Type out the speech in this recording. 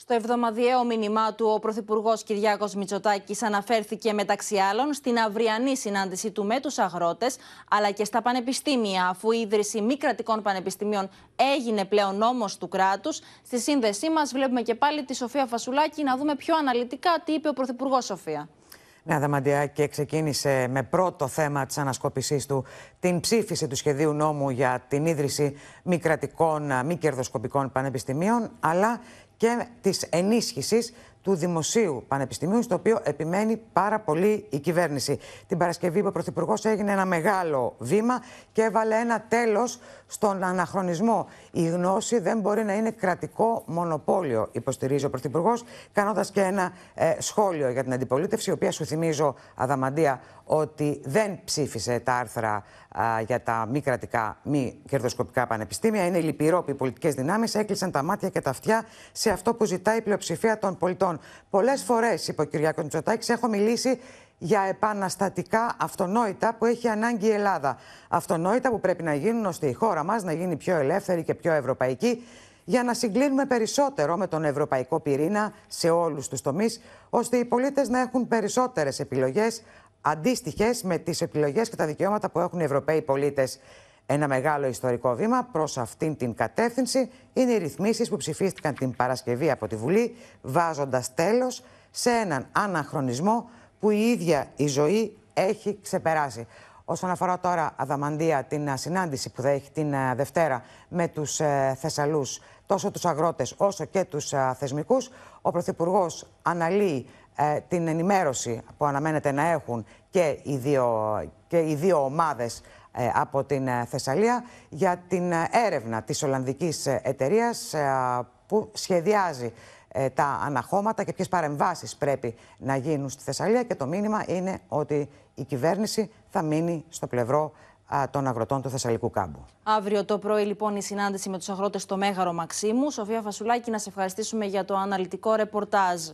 Στο εβδομαδιαίο μήνυμά του, ο Πρωθυπουργός Κυριάκος Μητσοτάκης αναφέρθηκε μεταξύ άλλων στην αυριανή συνάντηση του με τους αγρότες αλλά και στα πανεπιστήμια, αφού η ίδρυση μη κρατικών πανεπιστημίων έγινε πλέον νόμος του κράτους. Στη σύνδεσή μας βλέπουμε και πάλι τη Σοφία Φασουλάκη να δούμε πιο αναλυτικά τι είπε ο Πρωθυπουργός Σοφία. Ναι, Αδαμαντιά, και ξεκίνησε με πρώτο θέμα της ανασκόπησής του την ψήφιση του σχεδίου νόμου για την ίδρυση μη κρατικών, μη κερδοσκοπικών πανεπιστημίων, αλλά και της ενίσχυσης του Δημοσίου Πανεπιστημίου, στο οποίο επιμένει πάρα πολύ η κυβέρνηση. Την Παρασκευή, είπε ο Πρωθυπουργός, έγινε ένα μεγάλο βήμα και έβαλε ένα τέλος στον αναχρονισμό. Η γνώση δεν μπορεί να είναι κρατικό μονοπόλιο, υποστηρίζει ο Πρωθυπουργός, κάνοντας και ένα ε, σχόλιο για την αντιπολίτευση, η οποία σου θυμίζω, Αδαμαντία, ότι δεν ψήφισε τα άρθρα για τα μη κρατικά, μη κερδοσκοπικά πανεπιστήμια. Είναι λυπηρό που οι πολιτικές δυνάμεις έκλεισαν τα μάτια και τα αυτιά σε αυτό που ζητάει η πλειοψηφία των πολιτών. Πολλές φορές, είπε ο Κυριάκος έχω μιλήσει για επαναστατικά αυτονόητα που έχει ανάγκη η Ελλάδα. Αυτονόητα που πρέπει να γίνουν ώστε η χώρα μας να γίνει πιο ελεύθερη και πιο ευρωπαϊκή για να συγκλίνουμε περισσότερο με τον ευρωπαϊκό πυρήνα σε όλους τους τομείς, ώστε οι πολίτες να έχουν περισσότερες επιλογές αντίστοιχες με τις επιλογές και τα δικαιώματα που έχουν οι Ευρωπαίοι πολίτες. Ένα μεγάλο ιστορικό βήμα προς αυτήν την κατεύθυνση είναι οι ρυθμίσεις που ψηφίστηκαν την Παρασκευή από τη Βουλή, βάζοντας τέλος σε έναν αναχρονισμό που η ίδια η ζωή έχει ξεπεράσει. Όσον αφορά τώρα, Αδαμαντία, την συνάντηση που θα έχει την ε, Δευτέρα με τους ε, Θεσσαλούς, τόσο τους αγρότες όσο και τους ε, θεσμικούς, ο Πρωθυπουργός αναλύει την ενημέρωση που αναμένεται να έχουν και οι δύο, και οι δύο ομάδες ε, από την ε, Θεσσαλία για την ε, έρευνα της Ολλανδικής εταιρείας που σχεδιάζει τα αναχώματα και ποιες παρεμβάσεις πρέπει να γίνουν στη Θεσσαλία και το μήνυμα είναι ότι η κυβέρνηση θα μείνει στο πλευρό των αγροτών του Θεσσαλικού κάμπου. Αύριο το πρωί, λοιπόν, η συνάντηση με τους αγρότες στο Μέγαρο Μαξίμου. Σοφία Φασουλάκη, να σε ευχαριστήσουμε για το αναλυτικό ρεπορτάζ.